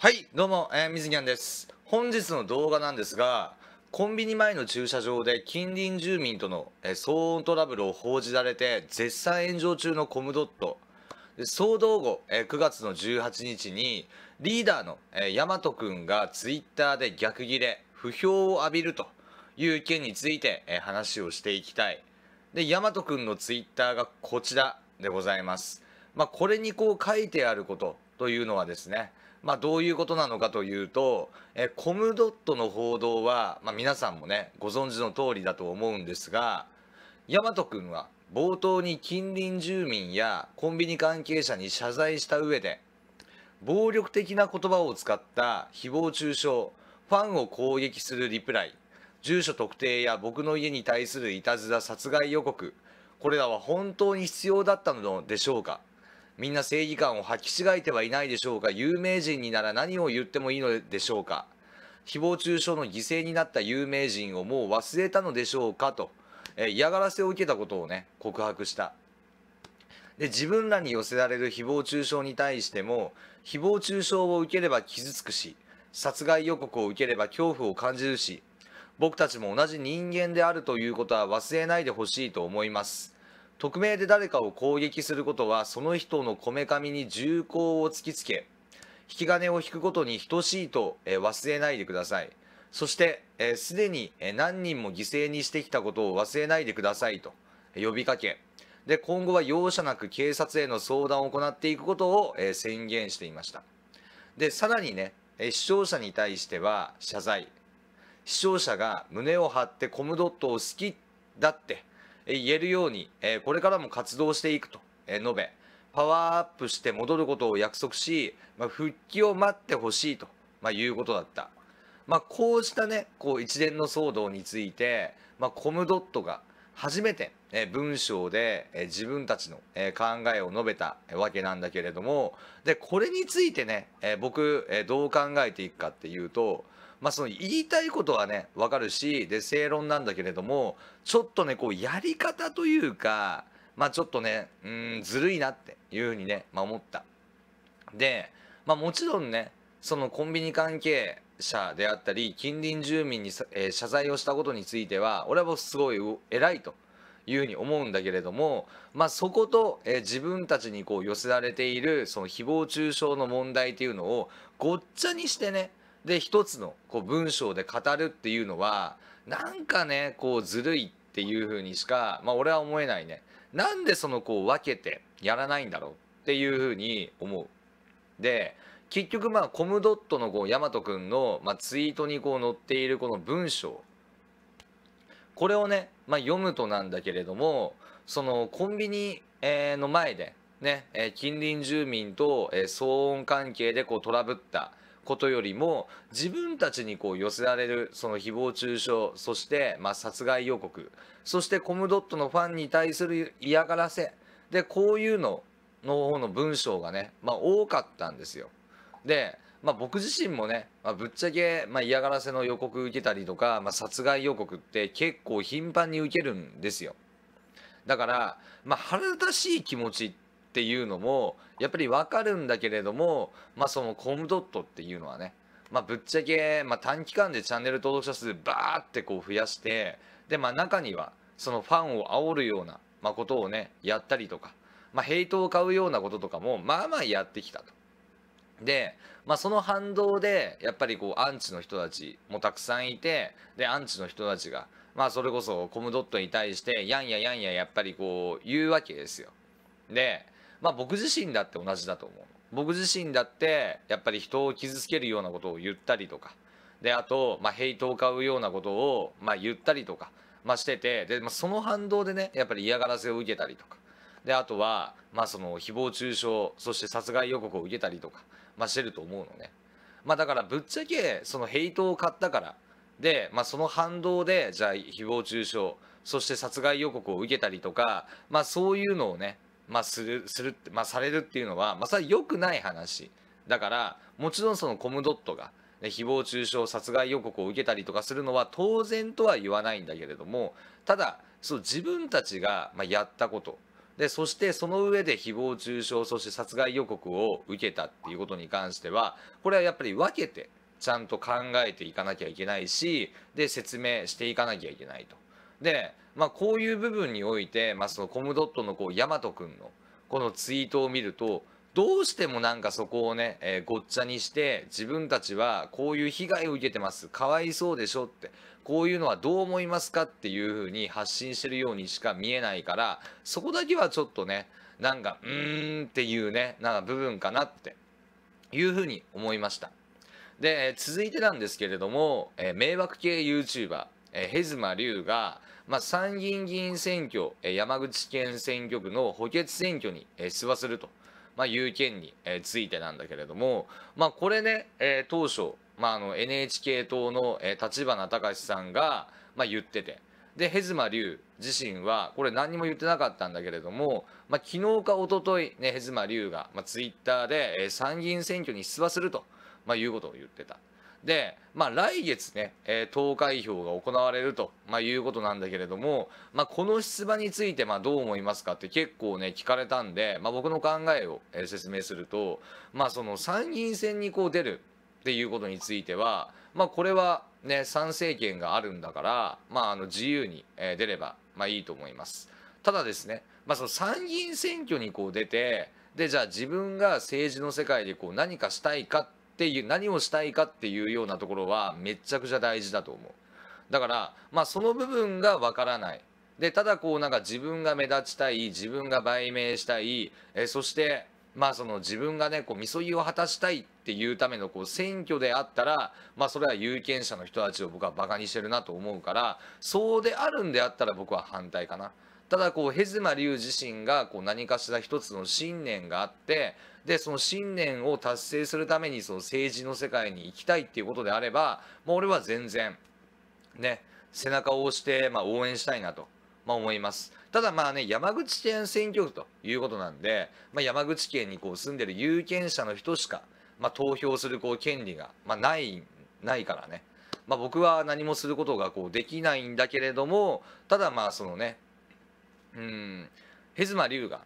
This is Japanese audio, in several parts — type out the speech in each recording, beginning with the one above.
はいどうも、えー、水ぎゃんです本日の動画なんですがコンビニ前の駐車場で近隣住民との、えー、騒音トラブルを報じられて絶賛炎上中のコムドット騒動後、えー、9月の18日にリーダーの、えー、大和くんがツイッターで逆ギレ不評を浴びるという件について、えー、話をしていきたいで大和くんのツイッターがこちらでございますまあ、これにこう書いてあることというのはですねまあ、どういうことなのかというと、えー、コムドットの報道は、まあ、皆さんもねご存知の通りだと思うんですが大和君は冒頭に近隣住民やコンビニ関係者に謝罪した上で暴力的な言葉を使った誹謗中傷ファンを攻撃するリプライ住所特定や僕の家に対するいたずら殺害予告これらは本当に必要だったのでしょうかみんな正義感を履き違えてはいないでしょうか有名人になら何を言ってもいいのでしょうか誹謗中傷の犠牲になった有名人をもう忘れたのでしょうかと、え嫌がらせを受けたことをね告白したで自分らに寄せられる誹謗中傷に対しても誹謗中傷を受ければ傷つくし殺害予告を受ければ恐怖を感じるし僕たちも同じ人間であるということは忘れないでほしいと思います匿名で誰かを攻撃することはその人のこめかみに銃口を突きつけ引き金を引くことに等しいと、え忘れないでくださいそしてすで、えに何人も犠牲にしてきたことを忘れないでくださいと呼びかけで今後は容赦なく警察への相談を行っていくことを、え宣言していましたでさらにね視聴者に対しては謝罪視聴者が胸を張ってコムドットを好きだって言えるように、えこれからも活動していくと、え述べ、パワーアップして戻ることを約束し、まあ、復帰を待ってほしいと、まあ、いうことだった。まあ、こうしたね、こう一連の騒動について、まコムドットが初めて、え文章で、え自分たちの、え考えを述べたわけなんだけれども、で、これについてね、え僕、えどう考えていくかっていうと、まあ、その言いたいことはね分かるしで正論なんだけれどもちょっとねこうやり方というか、まあ、ちょっとねうんずるいなっていうふうにね、まあ、思った。で、まあ、もちろんねそのコンビニ関係者であったり近隣住民に、えー、謝罪をしたことについては俺はすごい偉いというふうに思うんだけれども、まあ、そこと、えー、自分たちにこう寄せられているその誹謗中傷の問題っていうのをごっちゃにしてねで一つのこう文章で語るっていうのはなんかねこうずるいっていうふうにしか、まあ、俺は思えないねなんでそのこう分けてやらないんだろうっていうふうに思うで結局まあコムドットのこう大和くんの、まあ、ツイートにこう載っているこの文章これをね、まあ、読むとなんだけれどもそのコンビニ、えの前でね、え近隣住民と、え騒音関係でこうトラブったことよりも自分たちにこう寄せられるその誹謗中傷そしてま殺害予告そしてコムドットのファンに対する嫌がらせでこういうのの方の文章がね、まあ、多かったんですよ。で、まあ、僕自身もね、まあ、ぶっちゃけ、ま嫌がらせの予告受けたりとか、ま殺害予告って結構頻繁に受けるんですよ。だから、ま腹立たしい気持ちってっていうのもやっぱり分かるんだけれどもまあそのコムドットっていうのはねまあぶっちゃけ、まあ、短期間でチャンネル登録者数バーってこう増やしてでまあ中にはそのファンを煽るような、まあ、ことをねやったりとか、まあ、ヘイトを買うようなこととかもまあまあやってきたと。で、まあ、その反動でやっぱりこうアンチの人たちもたくさんいてでアンチの人たちが、まあ、それこそコムドットに対してやんややんややっぱりこう言うわけですよ。でまあ僕自身だって同じだと思う。僕自身だってやっぱり人を傷つけるようなことを言ったりとか、で、あと、まあ、ヘイトを買うようなことを、まあ、言ったりとか、まあ、してて、で、まあ、その反動でね、やっぱり嫌がらせを受けたりとか、で、あとは、まあ、その、誹謗中傷、そして殺害予告を受けたりとか、まあ、してると思うのね。まあ、だから、ぶっちゃけ、その、ヘイトを買ったから、で、まあ、その反動で、じゃあ、誹謗中傷、そして殺害予告を受けたりとか、まあ、そういうのをね、まあ、するするって、まあ、されるっていうのは、まあ、それは良くない話だからもちろんそのコムドットが、ね、誹謗中傷殺害予告を受けたりとかするのは当然とは言わないんだけれどもただそう自分たちが、まあ、やったことでそしてその上で誹謗中傷そして殺害予告を受けたっていうことに関してはこれはやっぱり分けてちゃんと考えていかなきゃいけないしで説明していかなきゃいけないと。でまあ、こういう部分において、まあ、そのコムドットのこう大和君のこのツイートを見るとどうしてもなんかそこをね、えー、ごっちゃにして自分たちはこういう被害を受けてますかわいそうでしょってこういうのはどう思いますかっていうふうに発信してるようにしか見えないからそこだけはちょっとねなんかうーんっていうねなんか部分かなっていうふうに思いましたで続いてなんですけれども、えー、迷惑系 YouTuber えヘズマ龍が、まあ、参議院議員選挙、え山口県選挙区の補欠選挙に、え出馬すると、まあ、いう件に、えついてなんだけれども、まあ、これね、え当初、まあ、あの NHK 党の、え立花隆さんが、まあ、言ってて。で、ヘズマ龍自身は、これ何も言ってなかったんだけれども、まあ、昨日か一昨日ね、ヘズマ龍が、まあ、ツイッターで、え参議院選挙に出馬すると、まあ、いうことを言ってた。で、まあ、来月ね、えー、投開票が行われると、まあ、いうことなんだけれども、まあ、この出馬について、まあ、どう思いますかって結構ね、聞かれたんで、まあ、僕の考えを、えー、説明すると、まあ、その参議院選にこう出るっていうことについては、まあ、これはね、参政権があるんだから、まあ、あの自由に、えー、出れば、まあ、いいと思います。ただですね、まあ、その参議院選挙にこう出て、でじゃあ自分が政治の世界でこう何かしたいかっっていう何をしたいかっていうようなところはめちゃくちゃ大事だと思うだからまあその部分がわからないでただこうなんか自分が目立ちたい自分が売名したいえそしてまあその自分がねこうみそぎを果たしたいっていうためのこう選挙であったらまあそれは有権者の人たちを僕はバカにしてるなと思うからそうであるんであったら僕は反対かな。ただこうヘズマリュウ自身がこう何かしら一つの信念があってでその信念を達成するためにその政治の世界に行きたいっていうことであればもう俺は全然ね背中を押して、まあ、応援したいなと、まあ、思います。ただまあね、山口県選挙区ということなんで、まあ、山口県にこう住んでる有権者の人しか、まあ、投票するこう権利が、まあ、ない、ないからね。まあ、僕は何もすることがこうできないんだけれども、ただまあそのね、うんへずまりゅうが、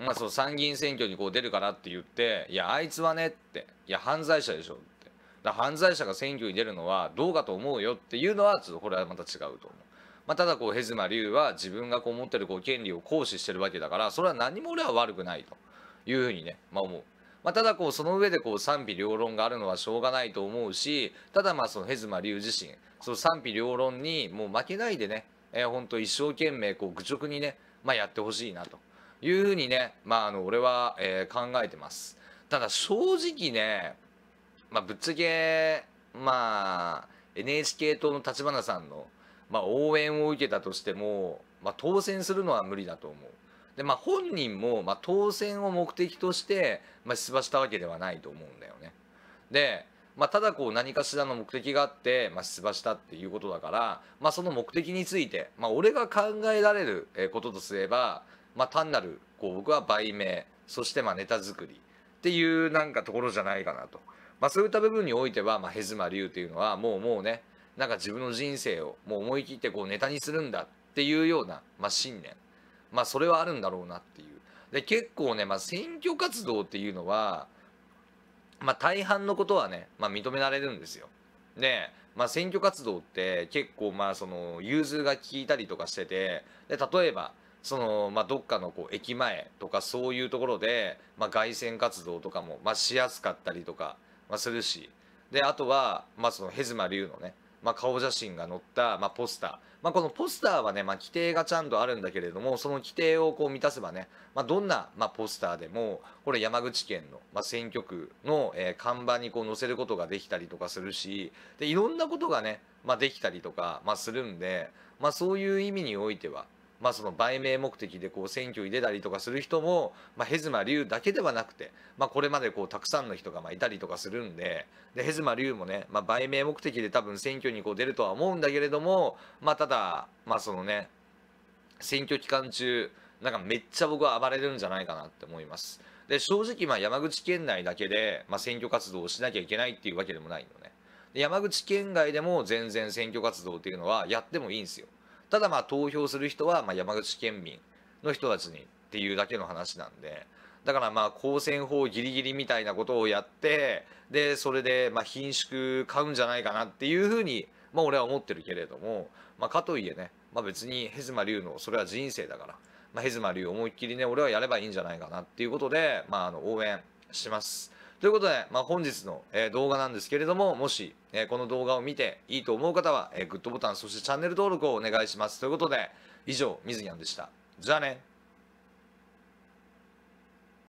まあ、そう参議院選挙にこう出るからって言って「いやあいつはね」って「いや犯罪者でしょ」ってだ犯罪者が選挙に出るのはどうかと思うよっていうのはちょっとこれはまた違うと思う。まあ、ただこうヘズマリュウは自分がこう持ってるこう権利を行使してるわけだからそれは何も俺は悪くないというふうにね、まあ、思う。まあ、ただこうその上でこう賛否両論があるのはしょうがないと思うしただまあそのヘズマリュウ自身その賛否両論にもう負けないでね、えー、ほんと一生懸命こう愚直にねまあ、やってほしいなというふうにね、まあ、あの俺は、えー、考えてます。ただ正直ね、まあ、ぶっつけ、まあ、NHK 党の立花さんの、まあ、応援を受けたとしても、まあ、当選するのは無理だと思う。でまあ、本人も、まあ、当選を目的として、まあ、出馬したわけではないと思うんだよね。でまあ、ただこう何かしらの目的があって、まあ、出馬したっていうことだから、まあ、その目的について、まあ、俺が考えられることとすれば、まあ、単なるこう僕は売名そしてまあネタ作りっていうなんかところじゃないかなと、まあ、そういった部分においては、まあ、ヘズマリっていうのはもうもうねなんか自分の人生をもう思い切ってこうネタにするんだっていうような、まあ、信念、まあ、それはあるんだろうなっていう。で結構ね、まあ、選挙活動っていうのはまあ、大半のことはね、まあ、認められるんですよ。で、まあ、選挙活動って結構まあその融通が効いたりとかしててで例えばその、まあ、どっかのこう駅前とかそういうところで、まあ、凱旋活動とかも、まあ、しやすかったりとか、まするしであとは、まあ、そのヘズマ龍のね、まあ、顔写真が載った、まあ、ポスターまあ、このポスターはね、まあ、規定がちゃんとあるんだけれども、その規定をこう満たせばね、まあ、どんな、まポスターでも、これ山口県の、ま選挙区の、え看板にこう載せることができたりとかするし、でいろんなことがね、まできたりとか、まするんで、まそういう意味においては、まあ、その売名目的でこう選挙に出たりとかする人も、まあ、ヘズマ・竜だけではなくて、まあ、これまでこうたくさんの人がまいたりとかするんででヘズマ・竜もね、まあ、売名目的で多分選挙にこう出るとは思うんだけれども、まあ、ただ、まあ、そのね選挙期間中なんかめっちゃ僕は暴れるんじゃないかなって思います。で正直まあ山口県内だけで、まあ、選挙活動をしなきゃいけないっていうわけでもないのね。で山口県外でも全然選挙活動っていうのはやってもいいんですよ。ただまあ投票する人はま山口県民の人たちにっていうだけの話なんで、だからまあ公選法ギリギリみたいなことをやって、で、それでま品縮買うんじゃないかなっていうふうに、まあ俺は思ってるけれども、まあかといえね、まあ別にヘズマ龍のそれは人生だから、まあ、ヘズマ龍思いっきりね、俺はやればいいんじゃないかなっていうことで、まああの応援します。ということで、まあ、本日の、え動画なんですけれども、もし、えこの動画を見ていいと思う方は、えグッドボタン、そしてチャンネル登録をお願いします。ということで、以上、水にゃンでした。じゃあね。